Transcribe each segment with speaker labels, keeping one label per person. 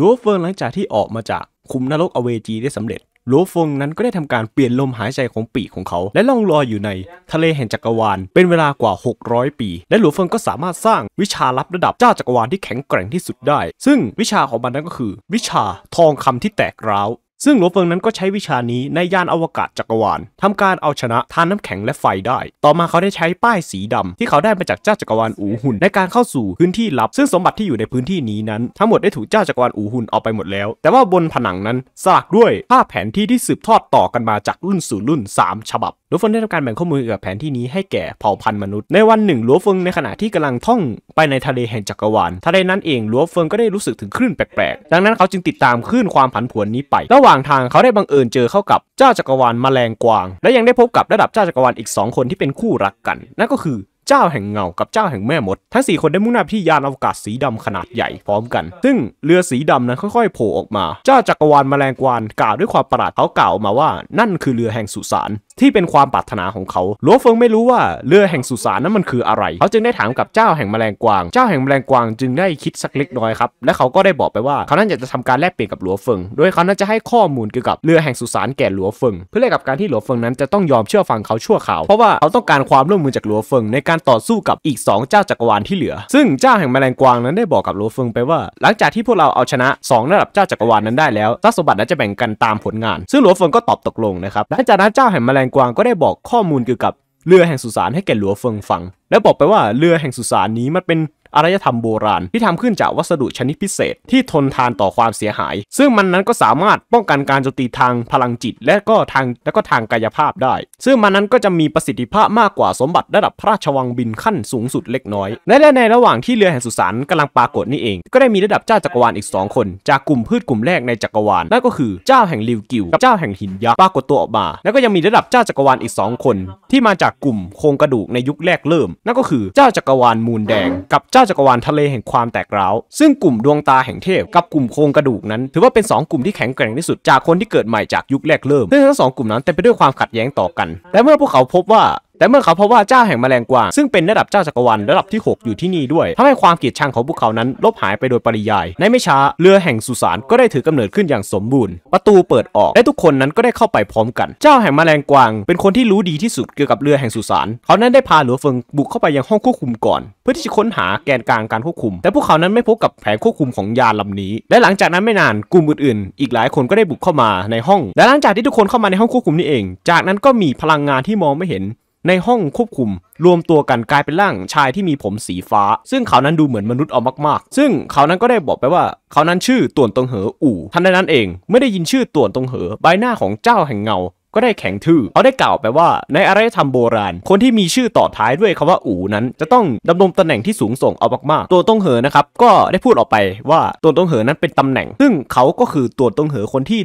Speaker 1: ลัวเฟิงหลังจากที่ออกมาจากคุมนรกอเวจีได้สำเร็จลัวฟิงนั้นก็ได้ทำการเปลี่ยนลมหายใจของปีกของเขา และล่องลอยอยู่ในทะเลแห่งจักรวาล เป็นเวลากว่า 600 ปี และหลัวฟิงก็สามารถสร้างวิชาลับระดับเจ้าจักรวาลที่แข็งแกร่งที่สุดได้ ซึ่งวิชาของมันนั้นก็คือ วิชาทองคำที่แตกร้าวซึ่งหลัวเฟิงนั้นก็ใช้วิชานี้ในยานอวกาศจักรวาลทำการเอาชนะทานน้าแข็งและไฟได้ ต่อมาเขาได้ใช้ป้ายสีดำ ที่เขาได้มาจากเจ้าจักรวาลอูหุ่นในการเข้าสู่พื้นที่ลับซึ่งสมบัติที่อยู่ในพื้นที่นี้นั้น ทั้งหมดได้ถูกเจ้าจักรวาลอูหุ่นเอาไปหมดแล้ว แต่ว่าบนผนังนั้นสลักด้วยภาพแผนที่ที่สืบทอดต่อกันมาจากรุ่นสู่รุ่น 3 ฉบับหลัวเฟิงได้ทำการแบ่งข้อมูลเกี่ยวกับแผนที่นี้ให้แก่เผ่าพันธุ์มนุษย์ในวันหนึ่งหลัวเฟิงในขณะที่กำลังท่องไปในทะเลแห่งจักรวาลทะเลนั้นเองหลัวเฟิงก็ได้รู้สึกถึงคลื่นแปลกๆดังนั้นเขาจึงติดตามคลื่นความผันผวนนี้ไประหว่าว่างทางเขาได้บังเอิญเจอเข้ากับเจ้าจักรวาลแมลงกวาง และยังได้พบกับระดับเจ้าจักรวาลอีก 2 คนที่เป็นคู่รักกัน นั่นก็คือเจ้าแห่งเงากับเจ้าแห่งแม่มด ทั้ง 4 คนได้มุ่งหน้าที่ยานอวกาศสีดำขนาดใหญ่พร้อมกัน ซึ่งเรือสีดำนั้นค่อยๆโผล่ออกมา เจ้าจักรวาลแมลงกวานกล่าวด้วยความประหลาดเขากล่าวมาว่า นั่นคือเรือแห่งสุสานที่เป็นความปรารถนาของเขาหลวงเฟิงไม่รู้ว่าเรือแห่งสุสานนั้นมันคืออะไรเขาจึงได้ถามกับเจ้าแห่งแมลงกวางเจ้าแห่งแมลงกวางจึงได้คิดสักเล็กน้อยครับและเขาก็ได้บอกไปว่าเขานั้นอยากจะทำการแลกเปลี่ยนกับหลวงเฟิงโดยเขานั้นจะให้ข้อมูลเกี่ยวกับเรือแห่งสุสานแก่หลวงเฟิงเพื่อแลกกับการที่หลวงเฟิงนั้นจะต้องยอมเชื่อฟังเขาชั่วคราวเพราะว่าเขาต้องการความร่วมมือจากหลวงเฟิงในการต่อสู้กับอีก 2 เจ้าจักรวาลที่เหลือ ซึ่ง เจ้าแห่งแมลงกวางนั้นได้บอกกับโลเฟิงไปว่า หลังจากที่พวกเราเอาชนะ 2 ระดับเจ้าจักรวาลนั้นได้แล้วทรัพย์สมบัตินั้นจะแบ่งกันตามผลงาน ซึ่งโลเฟิงก็ตอบตกลงนะครับหลังจากนั้นเจ้าแห่งแมลงกวางก็ได้บอกข้อมูลเกี่ยวกับเรือแห่งสุสานให้แก่หลัวเฟิงฟัง และบอกไปว่าเรือแห่งสุสานนี้มันเป็นอารยธรรมโบราณ ที่ทำขึ้นจากวัสดุชนิดพิเศษที่ทนทานต่อความเสียหาย ซึ่งมันนั้นก็สามารถป้องกันการโจมตีทางพลังจิตและก็ทางและก็ทางกายภาพได้ ซึ่งมันนั้นก็จะมีประสิทธิภาพมากกว่าสมบัติระดับพระราชวังบินขั้นสูงสุดเล็กน้อย และในระหว่างที่เรือแห่งสุสานกำลังปรากฏนี่เองก็ได้มีระดับเจ้าจักรวาลอีก 2 คนจากกลุ่มพืชกลุ่มแรกในจักรวาลนั่นก็คือเจ้าแห่งลิวกิวกับเจ้าแห่งหินยักษ์ปรากฏตัวออกมาแล้วก็ยังมีระดับเจ้าจักรวาลอีก2คนที่มาจากกลุ่มโครงกระดูกในยุคแรกเริ่มนั่นก็คือเจ้าจักรวาลมูลแดงกับเจ้าจ้าจักรวาลทะเลแห่งความแตกร้าว ซึ่งกลุ่มดวงตาแห่งเทพกับกลุ่มโครงกระดูกนั้น ถือว่าเป็น 2 กลุ่มที่แข็งแกร่งที่สุดจากคนที่เกิดใหม่จากยุคแรกเริ่มซึ่งทั้งสองกลุ่มนั้นเต็มไปด้วยความขัดแย้งต่อกัน และเมื่อพวกเขาพบว่าแต่เมื่อเขาพบว่าเจ้าแห่งแมลงกวางซึ่งเป็นระดับเจ้าจักรวาลระดับที่ 6 อยู่ที่นี่ด้วยทำให้ความเกลียดชังของพวกเขานั้นลบหายไปโดยปริยาย ในไม่ช้าเรือแห่งสุสานก็ได้ถือกำเนิดขึ้นอย่างสมบูรณ์ประตูเปิดออก และทุกคนนั้นก็ได้เข้าไปพร้อมกัน เจ้าแห่งแมลงกวางเป็นคนที่รู้ดีที่สุดเกี่ยวกับเรือแห่งสุสานเขานั้นได้พาหลัวเฟิงบุกเข้าไปยังห้องควบคุมก่อน เพื่อที่จะค้นหาแกนกลางการควบคุม แต่พวกเขานั้นไม่พบกับแผงควบคุมของยานลำนี้ และหลังจากนั้นไม่นานกลุ่มอื่นๆอีกหลายคนก็ได้บุกเข้ามาในห้อง และหลังจากที่ทุกคนเข้ามาในห้องควบคุมนี้เอง จากนั้นก็มีพลังงานที่มองไม่เห็นในห้องควบคุม รวมตัวกันกลายเป็นร่างชายที่มีผมสีฟ้า ซึ่งเขานั้นดูเหมือนมนุษย์ออกมากๆ ซึ่งเขานั้นก็ได้บอกไปว่า เขานั้นชื่อต่วนตงเหอ อู่ทันใดนั้นเองไม่ได้ยินชื่อต่วนตงเหอใบหน้าของเจ้าแห่งเงาก็ได้แข็งทื่อเขาได้กล่าวไปว่า ในอารยธรรมโบราณคนที่มีชื่อต่อท้ายด้วยคำว่าอูนั้นจะต้องดำรงตำแหน่งที่สูงส่งเอามากๆตัวต้งเหอนะครับก็ได้พูดออกไปว่าตัวต้งเหอนั้นเป็นตำแหน่ง ซึ่งเขาก็คือตัวต้งเหอคนที่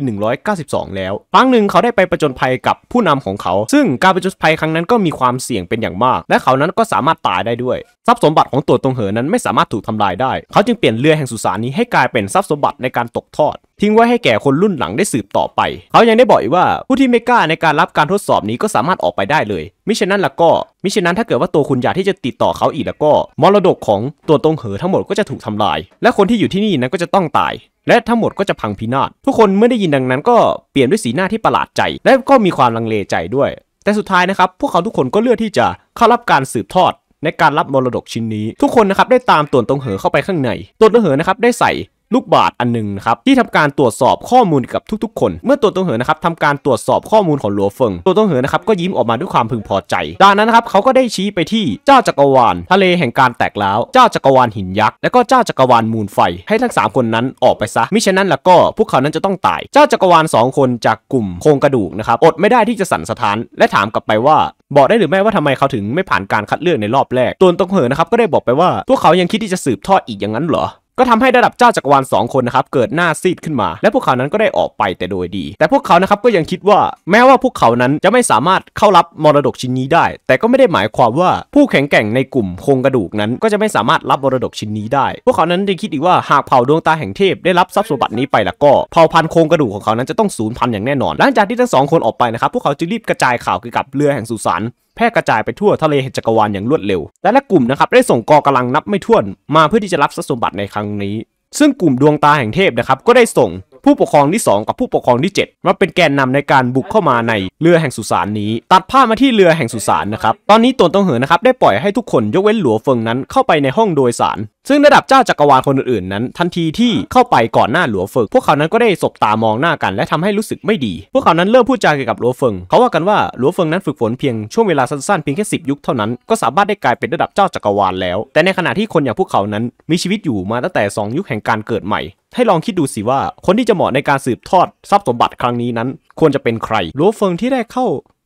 Speaker 1: 192 แล้วครั้งหนึ่งเขาได้ไปประจนภัยกับผู้นำของเขา ซึ่งการประจนภัยครั้งนั้นก็มีความเสี่ยงเป็นอย่างมาก และเขานั้นก็สามารถตายได้ด้วย ทรัพย์สมบัติของตัวตงเหอนั้น ไม่สามารถถูกทำลายได้ เขาจึงเปลี่ยนเรือแห่งสุสานนี้ให้กลายเป็นทรัพย์สมบัติในการตกทอดทิ้งไว้ให้แก่คนรุ่นหลังได้สืบต่อไป เขายังได้บอกอีกว่า ผู้ที่ไม่กล้าในการรับการทดสอบนี้ก็สามารถออกไปได้เลย มิฉะนั้นละก็มิฉะนั้นถ้าเกิดว่าตัวคุณอยากที่จะติดต่อเขาอีกแล้วก็มรดกของตัวตรงเหอ ทั้งหมดก็จะถูกทำลาย และคนที่อยู่ที่นี่นั้นก็จะต้องตาย และทั้งหมดก็จะพังพินาศทุกคนเมื่อได้ยินดังนั้น ก็เปลี่ยนด้วยสีหน้าที่ประหลาดใจ และก็มีความลังเลใจด้วย แต่สุดท้ายนะครับ พวกเขาทุกคนก็เลือกที่จะเข้ารับการสืบทอด ในการรับมรดกชิ้นนี้ ทุกคนนะครับได้ตามตัวตรงเหอเข้าไปข้างในตัวตรงเหอนะครับได้ใส่ลูกบาทอันนึงนะครับ ที่ทำการตรวจสอบข้อมูลกับทุกๆคน เมื่อตัวตงเหินนะครับทำการตรวจสอบข้อมูลของหลัวเฟิงตัวตงเหินนะครับก็ยิ้มออกมาด้วยความพึงพอใจดังนั้นนะครับ เขาก็ได้ชี้ไปที่เจ้าจักรวาล ทะเลแห่งการแตกแล้วเจ้าจักรวาลหินยักษ์และก็เจ้าจักรวาลมูลไฟ ให้ทั้ง 3 คนนั้นออกไปซะมิฉะนั้นแล้วก็พวกเขานั้นจะต้องตายเจ้าจักรวาล2คนจากกลุ่มโครงกระดูกนะครับอดไม่ได้ที่จะสั่นสะท้าน และถามกลับไปว่า บอกได้หรือไม่ว่าทำไมเขาถึงไม่ผ่านการคัดเลือกในรอบแรกตัวตงเหินนะครับ ก็ได้บอกไปว่าพวกเขายังคิดที่จะสืบทอดอีกอย่างนั้นเหรอก็ทำให้ระดับเจ้าจักรวาล2คนนะครับเกิดหน้าซีดขึ้นมา และพวกเขานั้นก็ได้ออกไปแต่โดยดี แต่พวกเขานะครับก็ยังคิดว่าแม้ว่าพวกเขานั้นจะไม่สามารถเข้ารับมรดกชิ้นนี้ได้ แต่ก็ไม่ได้หมายความว่าผู้แข็งแกร่งในกลุ่มโครงกระดูกนั้นก็จะไม่สามารถรับมรดกชิ้นนี้ได้ พวกเขานั้นจึงคิดอีกว่าหากเผ่าดวงตาแห่งเทพได้รับทรัพย์สมบัตินี้ไปแล้วก็เผ่าพันธุ์โครงกระดูกของเขานั้นจะต้องสูญพันธุ์อย่างแน่นอน หลังจากที่ทั้งสองคนออกไปนะครับพวกเขาจึงรีบกระจายข่าวเกี่ยวกับเรือแห่งสุสานแพร่กระจายไปทั่วทะเลจักรวาลอย่างรวดเร็ว และละกลุ่มนะครับได้ส่งกองกำลังนับไม่ถ้วน มาเพื่อที่จะรับทรัพย์สมบัติในครั้งนี้ ซึ่งกลุ่มดวงตาแห่งเทพนะครับก็ได้ส่งผู้ปกครองที่ 2 กับผู้ปกครองที่7มาเป็นแกนนำในการบุกเข้ามาในเรือแห่งสุสานนี้ ตัดภาพมาที่เรือแห่งสุสานนะครับตอนนี้ตนต้องเหินนะครับได้ปล่อยให้ทุกคนยกเว้นหลัวเฟิงนั้นเข้าไปในห้องโดยสาร ซึ่งระดับเจ้าจักรวาลคนอื่นๆ นั้น ทันทีที่เข้าไปก่อนหน้าหลัวเฟิงพวกเขานั้นก็ได้สบตามองหน้ากันและทำให้รู้สึกไม่ดี พวกเขานั้นเริ่มพูดจาเกี่ยวกับหลัวเฟิงเขาว่ากันว่าหลัวเฟิงนั้นฝึกฝนเพียงช่วงเวลาสั้นๆเพียงแค่สิบยุคเท่านั้นก็สามารถได้กลายเป็นระดับเจ้าจักรวาลแล้ว แต่ในขณะที่คนอย่างพวกเขานั้นมีชีวิตอยู่มาตั้งแต่ 2 ยุคแห่งการเกิดใหม่ให้ลองคิดดูสิว่าคนที่จะเหมาะในการสืบทอดทรัพย์สมบัติครั้งนี้นั้น ควรจะเป็นใครลัวเฟิงที่ได้เข้า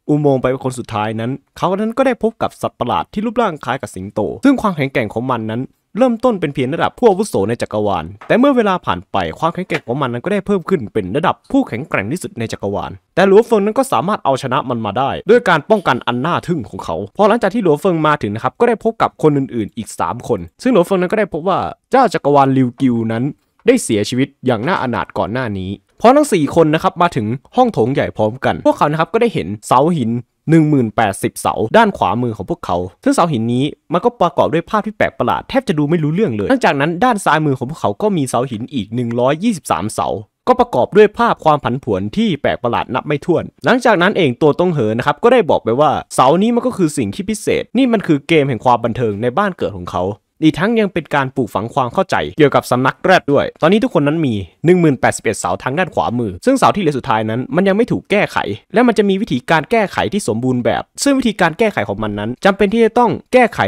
Speaker 1: อุโมงค์ไปเป็นคนสุดท้ายนั้น เขานั้นก็ได้พบกับสัตว์ประหลาดที่รูปร่างคล้ายกับสิงโต ซึ่งความแข็งแกร่งของมันนั้นเริ่มต้นเป็นเพียงระดับผู้อาวุโสในจักรวาล แต่เมื่อเวลาผ่านไปความแข็งแกร่งของมันนั้นก็ได้เพิ่มขึ้นเป็นระดับผู้แข็งแกร่งที่สุดในจักรวาล แต่หลัวเฟิงนั้นก็สามารถเอาชนะมันมาได้ ด้วยการป้องกันอันน่าทึ่งของเขา พอหลังจากที่หลัวเฟิงมาถึงนะครับก็ได้พบกับคนอื่นๆอีก3คน ซึ่งหลัวเฟิงนั้นก็ได้พบว่าเจ้าจักรวาลลิวกิวนั้นได้เสียชีวิตอย่างน่าอนาถก่อนหน้านี้ พอทั้ง 4 คนนะครับ มาถึงห้องโถงใหญ่พร้อมกัน พวกเขานะครับก็ได้เห็นเสาหิน1080เสาด้านขวามือของพวกเขา ซึ่งเสาหินนี้มันก็ประกอบด้วยภาพที่แปลกประหลาดแทบจะดูไม่รู้เรื่องเลย หลังจากนั้นด้านซ้ายมือของพวกเขาก็มีเสาหินอีก123เสา ก็ประกอบด้วยภาพความผันผวนที่แปลกประหลาดนับไม่ถ้วน หลังจากนั้นเองตัวตงเหนนะครับ ก็ได้บอกไปว่า เสานี้มันก็คือสิ่งที่พิเศษ นี่มันคือเกมแห่งความบันเทิงในบ้านเกิดของเขาอีกทั้งยังเป็นการปลูกฝังความเข้าใจเกี่ยวกับสำนักแรดด้วย ตอนนี้ทุกคนนั้นมี1081เสาทางด้านขวามือ ซึ่งเสาที่เหลือสุดท้ายนั้นมันยังไม่ถูกแก้ไข และมันจะมีวิธีการแก้ไขที่สมบูรณ์แบบ ซึ่งวิธีการแก้ไขของมันนั้น จำเป็นที่จะต้องแก้ไข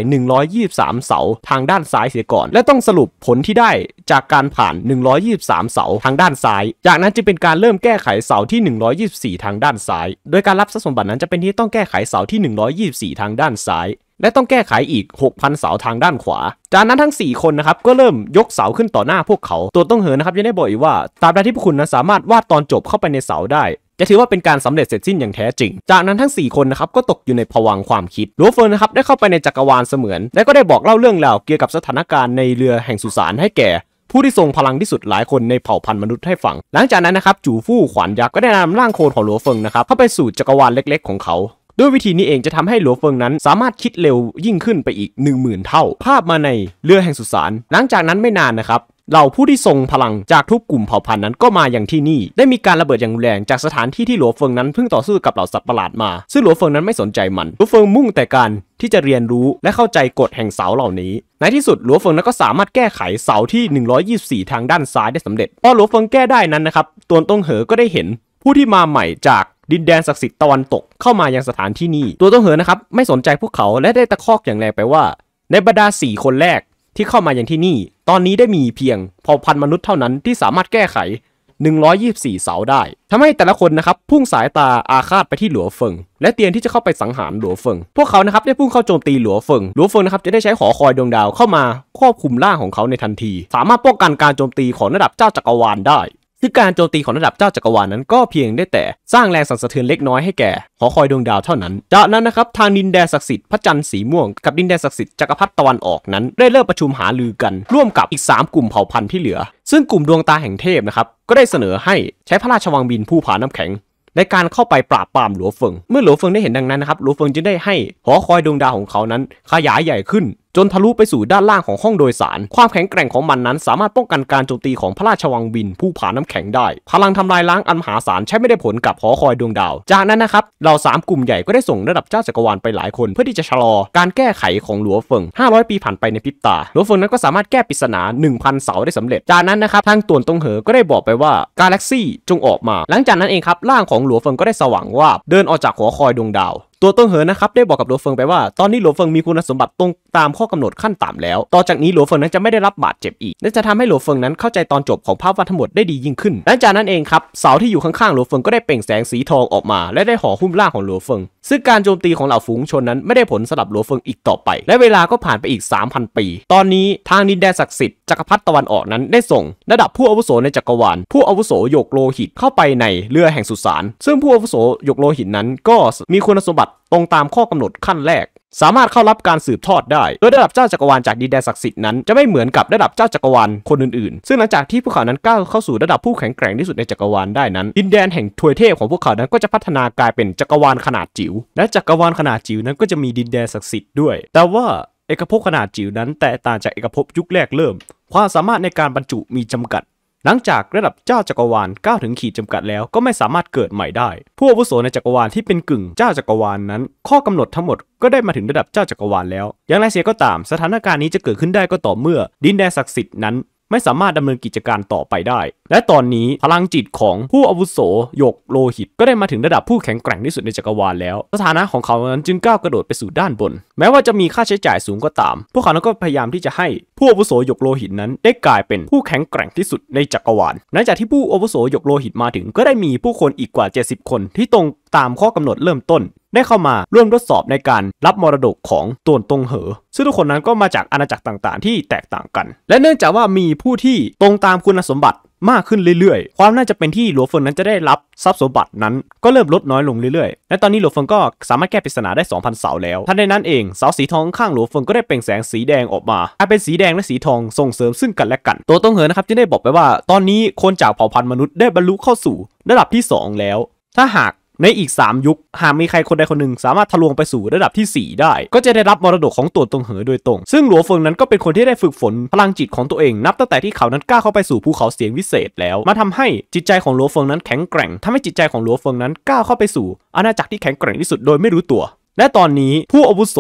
Speaker 1: 123เสาทางด้านซ้ายเสียก่อน และต้องสรุปผลที่ได้จากการผ่าน123เสาทางด้านซ้าย จากนั้นจะเป็นการเริ่มแก้ไขเสาที่ 124 ทางด้านซ้าย โดยการรับทรัพย์สมบัตินั้นจะเป็นที่ต้องแก้ไขเสาที่ 124 ทางด้านซ้ายและต้องแก้ไขอีก 6,000 เสาทางด้านขวา จากนั้นทั้ง 4 คนนะครับก็เริ่มยกเสาขึ้นต่อหน้าพวกเขา ตัวต้องเหินนะครับยังได้บอกอีกว่าตราบใดที่พวกคุณนะสามารถวาดตอนจบเข้าไปในเสาได้ จะถือว่าเป็นการสำเร็จเสร็จสิ้นอย่างแท้จริง จากนั้นทั้ง4คนนะครับก็ตกอยู่ในผวังความคิดลูฟเฟิร์นนะครับได้เข้าไปในจักรวาลเสมือน และก็ได้บอกเล่าเรื่องราวเกี่ยวกับสถานการณ์ในเรือแห่งสุสานให้แก่ ผู้ที่ทรงพลังที่สุดหลายคนในเผ่าพันธุ์มนุษย์ให้ฟัง หลังจากนั้นนะครับจูฟู่ขวานยักษ์ก็ได้นาร่างโคลนของลูฟเฟิงนะครับเข้าไปสู่จักรวาลเล็กๆของเขาด้วยวิธีนี้เองจะทำให้หลัวเฟิงนั้นสามารถคิดเร็วยิ่งขึ้นไปอีก10,000เท่า ภาพมาในเรือแห่งสุสานหลังจากนั้นไม่นานนะครับเหล่าผู้ที่ทรงพลังจากทุกกลุ่มเผ่าพันธุ์นั้นก็มาอย่างที่นี่ ได้มีการระเบิดอย่างรุนแรงจากสถานที่ที่หลัวเฟิงนั้นเพิ่งต่อสู้กับเหล่าสัตว์ประหลาดมา ซึ่งหลัวเฟิงนั้นไม่สนใจมันหลัวเฟิงมุ่งแต่การที่จะเรียนรู้และเข้าใจกฎแห่งเสาเหล่านี้ ในที่สุดหลัวเฟิงนั้นก็สามารถแก้ไขเสาที่ 124ทางด้านซ้ายได้สำเร็จพอหลัวเฟิงแก้ได้นั้นนะครับตัวต้งเหอก็ได้เห็น ผู้ที่มาใหม่จากดินแดนศักดิ์สิทธิ์ตะวันตกเข้ามายังสถานที่นี้ ตัวต้องเหินนะครับไม่สนใจพวกเขาและได้ตะคอกอย่างแรงไปว่า ในบรรดา 4 คนแรกที่เข้ามายังที่นี่ตอนนี้ได้มีเพียง พอพันมนุษย์เท่านั้นที่สามารถแก้ไข 124 เสาได้ ทำให้แต่ละคนนะครับพุ่งสายตาอาฆาตไปที่หลัวเฟิงและเตียนที่จะเข้าไปสังหารหลัวเฟิงพวกเขานะครับได้พุ่งเข้าโจมตีหลัวเฟิงหลัวเฟิงนะครับจะได้ใช้หอคอยดวงดาวเข้ามาควบคุมล่างของเขาในทันที สามารถป้องกันการโจมตีของระดับเจ้าจักรวาลได้คือการโจมตีของระดับเจ้าจักรวาลนนั้นก็เพียงได้แต่สร้างแรงสั่นสะเทือนเล็กน้อยให้แก่ หอคอยดวงดาวเท่านั้น จากนั้นนะครับ ทางดินแดนศักดิ์สิทธิ์พระจันทร์สีม่วง กับดินแดนศักดิ์สิทธิ์จักรพรรดิตะวันออกนั้น ได้เริ่มประชุมหาลือกันร่วมกับอีก 3 กลุ่มเผ่าพันธุ์ที่เหลือ ซึ่งกลุ่มดวงตาแห่งเทพนะครับก็ได้เสนอให้ใช้พระราชวังบินผู้ผาน้ำแข็ง ในการเข้าไปปราบปรามหลวงเฟิง เมื่อหลวงเฟิงได้เห็นดังนั้นนะครับหลวงเฟิงจึงได้ให้หอคอยดวงดาวของเขานั้น ขยายใหญ่ขึ้นจนทะลุไปสู่ด้านล่างของห้องโดยสาร ความแข็งแกร่งของมันนั้นสามารถป้องกันการโจมตีของพระราชวังบิน ผู้ผาน้ำแข็งได้ พลังทำลายล้างอันมหาศาลใช้ไม่ได้ผลกับหอคอยดวงดาว จากนั้นนะครับ เราสามกลุ่มใหญ่ก็ได้ส่งระดับเจ้าจักรวาลไปหลายคน เพื่อที่จะชะลอการแก้ไขของหลัวเฟิง500 ปีผ่านไปในพริบตา หลัวเฟิงนั้นก็สามารถแก้ปริศนา1000เสาได้สำเร็จ จากนั้นนะครับ ทางต่วนตงเหอ ก็ได้บอกไปว่ากาแล็กซี่จงออกมา หลังจากนั้นเองครับร่างของหลัวเฟิงก็ได้สว่างว่าเดินออกจากหอคอยดวงดาวตัวต้งเหินนะครับ ได้บอกกับหลวเฟิงไปว่าตอนนี้หลวเฟิงมีคุณสมบัติตรงตามข้อกำหนดขั้นต่ำแล้ว ต่อจากนี้หลวเฟิงนั้นจะไม่ได้รับบาดเจ็บอีกและจะทำให้หลวเฟิงนั้นเข้าใจตอนจบของภาพวาดทั้งหมดได้ดียิ่งขึ้นหลังจากนั้นเองครับเสาที่อยู่ข้างๆหลวเฟิงก็ได้เปล่งแสงสีทองออกมา และได้ห่อหุ้มร่างของหลวเฟิงซึ่งการโจมตีของเหล่าฝูงชนนั้นไม่ได้ผลสำหรับหลวเฟิงอีกต่อไป และเวลาก็ผ่านไปอีก 3,000 ปี ตอนนี้ทางนินแดนศักดิ์สิทธิ์จักรพรรดิตะวันออกนั้นได้ส่ง ระดับผู้อาวุโสในจักรวาลผู้อาวุโสโยกโลหิตเข้าไปในเรือแห่งสุสานซึ่งผู้อาวุโสโยกโลหิตนั้นก็มีคุณสมบัติตรงตามข้อกำหนดขั้นแรก สามารถเข้ารับการสืบทอดได้ โดยระดับเจ้าจักรวาลจากดินแดนศักดิ์สิทธิ์นั้น จะไม่เหมือนกับระดับเจ้าจักรวาลคนอื่นๆซึ่งหลังจากที่พวกเขานั้นก้าวเข้าสู่ระดับผู้แข็งแกร่งที่สุดในจักรวาลได้นั้นดินแดนแห่งทวยเทพของพวกเขานั้นก็จะพัฒนากลายเป็นจักรวาลขนาดจิ๋วและจักรวาลขนาดจิ๋วนั้น ก็จะมีดินแดนศักดิ์สิทธิ์ด้วยแต่ว่าเอกภพขนาดจิ๋วนั้นแตกต่างจากเอกภพยุคแรกเริ่ม ความสามารถในการบรรจุมีจำกัดหลังจากระดับเจ้าจักรวาลก้าวถึงขีดจำกัดแล้วก็ไม่สามารถเกิดใหม่ได้ผู้อาวุโสในจักรวาลที่เป็นกึ่งเจ้าจักรวาลนนั้น ข้อกำหนดทั้งหมดก็ได้มาถึงระดับเจ้าจักรวาลแล้ว อย่างไรเสียก็ตามสถานการณ์นี้จะเกิดขึ้นได้ก็ต่อเมื่อดินแดนศักดิ์สิทธิ์นั้นไม่สามารถดำเนินกิจการต่อไปได้ และตอนนี้ พลังจิตของผู้อาวุโสหยกโลหิต ก็ได้มาถึงระดับผู้แข็งแกร่งที่สุดในจักรวาลแล้ว สถานะของเขานั้นจึงก้าวกระโดดไปสู่ด้านบน แม้ว่าจะมีค่าใช้จ่ายสูงก็ตาม พวกเขาก็พยายามที่จะให้ ผู้อาวุโสหยกโลหิตนั้นได้กลายเป็นผู้แข็งแกร่งที่สุดในจักรวาลหลังจากที่ผู้อาวุโสหยกโลหิตมาถึง ก็ได้มีผู้คนอีกกว่า 70 คนที่ตรงตามข้อกำหนดเริ่มต้นได้เข้ามาร่วมทดสอบในการรับมรดกของตวนตงเหอ ซึ่งทุกคนนั้นก็มาจากอาณาจักรต่าง ๆ ที่แตกต่างกัน และเนื่องจากว่ามีผู้ที่ตรงตามคุณสมบัติมากขึ้นเรื่อยๆ ความน่าจะเป็นที่หลวงเฟิงนั้นจะได้รับทรัพย์สมบัตินั้นก็เริ่มลดน้อยลงเรื่อยๆ และตอนนี้หลวงเฟิงก็สามารถแก้ปริศนาได้ 2,000เสาแล้ว ทันใดนั้นเองเสาสีทองข้างหลวงเฟิงก็ได้เปล่งแสงสีแดงออกมากลายเป็นสีแดงและสีทองส่งเสริมซึ่งกันและกัน ตัวตรงเหอนะครับจึงได้บอกไปว่า ตอนนี้คนจากเผ่าพันธุ์มนุษย์ได้บรรลุเข้าสู่ระดับที่2แล้วถ้าหากในอีก 3 ยุค หากมีใครคนใดคนหนึ่งสามารถทะลวงไปสู่ระดับที่ 4 ได้ ก็จะได้รับมรดกของตัวตรงเหอโดยตรง ซึ่งหลัวเฟิงนั้นก็เป็นคนที่ได้ฝึกฝน พลังจิตของตัวเอง นับตั้งแต่ที่เขานั้นกล้าเข้าไปสู่ภูเขาเสียงวิเศษแล้ว มาทำให้จิตใจของหลัวเฟิงนั้นแข็งแกร่ง ทำให้จิตใจของหลัวเฟิงนั้นกล้าเข้าไปสู่ อาณาจักรที่แข็งแกร่งที่สุดโดยไม่รู้ตัวและตอนนี้ผู้อาวุโส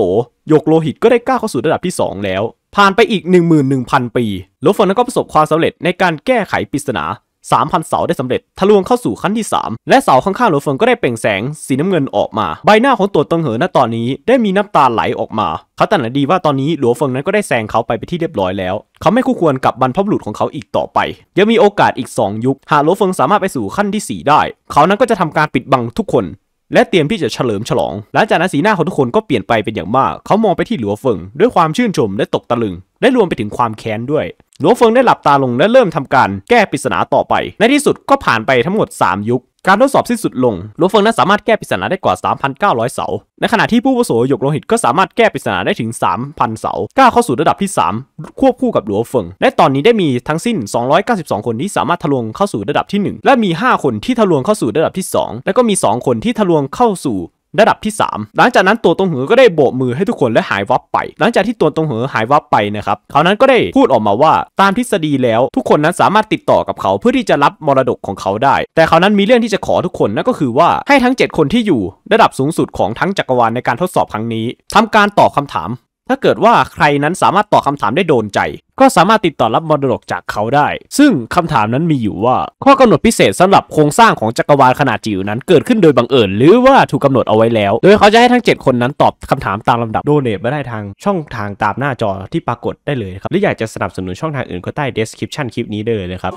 Speaker 1: ยกโลหิตก็ได้กล้าเข้าสู่ระดับที่2แล้วผ่านไปอีก 11,000 ปีหลวงิงนั้นก็ประสบความสำเร็จในการแก้ไขปริศนา3,000 เสาได้สำเร็จ ทะลวงเข้าสู่ขั้นที่ 3 และเสาข้าง ๆ หลวเฟิง ก็ได้เปล่งแสงสีน้ำเงินออกมา ใบหน้าของตัวตงเหอณตอนนี้ได้มีน้ำตาไหลออกมา เขาตระหนักดีว่าตอนนี้หลวเฟิงนั้นก็ได้แซงเขาไปไปที่เรียบร้อยแล้ว เขาไม่คู่ควรกับบรรพบุรุษของเขาอีกต่อไปยังมีโอกาสอีก2ยุค หากหลวเฟิงสามารถไปสู่ขั้นที่ 4 ได้ เขานั้นก็จะทำการปิดบังทุกคนและเตรียมที่จะเฉลิมฉลองหลังจากนั้นสีหน้าของทุกคนก็เปลี่ยนไปเป็นอย่างมาก เขามองไปที่หลัวเฟิงด้วยความชื่นชมและตกตะลึงและรวมไปถึงความแค้นด้วยหลวงเฟิงได้ หลับตาลงและเริ่มทำการแก้ปริศนาต่อไป ในที่สุดก็ผ่านไปทั้งหมด 3 ยุค การทดสอบสิ้นสุดลงหลวงเฟิงนั้นสามารถแก้ปริศนาได้กว่า 3,900เสาในขณะที่ผู้ประสบหยกโลหิตก็สามารถแก้ปริศนาได้ถึง 3,000เสาก้าเข้าสู่ระดับที่ 3 ควบคู่กับหลวงเฟิง และตอนนี้ได้มีทั้งสิ้น 292 คนที่สามารถทะลวงเข้าสู่ระดับที่ 1 และมี 5 คนที่ทะลวงเข้าสู่ระดับที่ 2 และก็มี 2 คนที่ทะลวงเข้าสู่ระดับที่ 3 หลังจากนั้นตัวตรงเหอก็ได้โบกมือให้ทุกคนและหายวับไป หลังจากที่ตัวตรงเหอหายวับไปนะครับ เขานั้นก็ได้พูดออกมาว่าตามทฤษฎีแล้ว ทุกคนนั้นสามารถติดต่อกับเขาเพื่อที่จะรับมรดกของเขาได้ แต่เขานั้นมีเรื่องที่จะขอทุกคนนั่นก็คือว่าให้ทั้ง 7 คนที่อยู่ระดับสูงสุดของทั้งจักรวาลในการทดสอบครั้งนี้ ทำการตอบคาถามถ้าเกิดว่าใครนั้นสามารถตอบคาถามได้โดนใจ ก็สามารถติดต่อรับมรดกจากเขาได้ ซึ่งคำถามนั้นมีอยู่ว่าข้อกำหนดพิเศษสำหรับโครงสร้างของจักรวาลขนาดจิ๋วนั้น เกิดขึ้นโดยบังเอิญหรือว่าถูกกาหนดเอาไว้แล้ว โดยเขาจะให้ทั้ง 7คนนั้นตอบคำถามตามลำดับโดเนทมาได้ทางช่องทางตามหน้าจอที่ปรากฏได้เลยครับหรืออยากจะสนับสนุนช่องทางอื่นก็ใต้ description คลิปนี้ได้เลยนะครับ